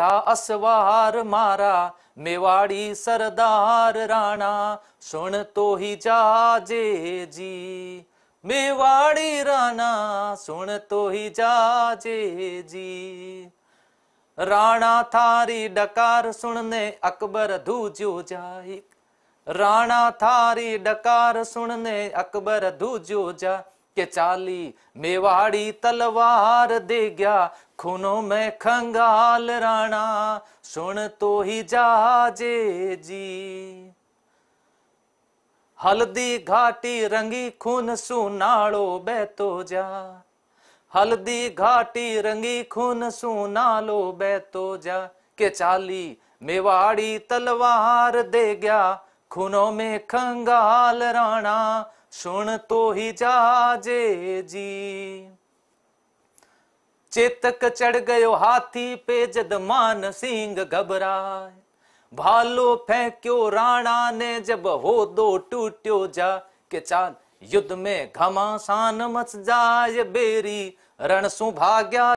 મોટા અસવાર મારા મેવાડી સરદાર રાણા સુણ તો હી જાજે જી મેવાડી રાણા સુણ તો હી જાજે જી રાણા થારી ડકાર સુણને અકબર ધૂજ્યો જાય રાણા થારી ડકાર સુણને અકબર ધૂજ્યો જાય के चाली मेवाड़ी तलवार दे गया खूनो में खंगाल राणा सुन तो ही जाजे जी हल्दी घाटी रंगी खून सुनाड़ो बैतो जा हल्दी घाटी रंगी खून सुनालो बैतो जा के चाली मेवाड़ी तलवार दे गया खुनों में खंगाल राणा सुन तो ही जाजे जी चेतक चढ़ गयो हाथी पे जद मान सिंह घबराए भालो फेंक्यो राणा ने जब हो दो टूट्यो जा के चाल युद्ध में घमासान मच जाय बेरी रणसु सुभाग्या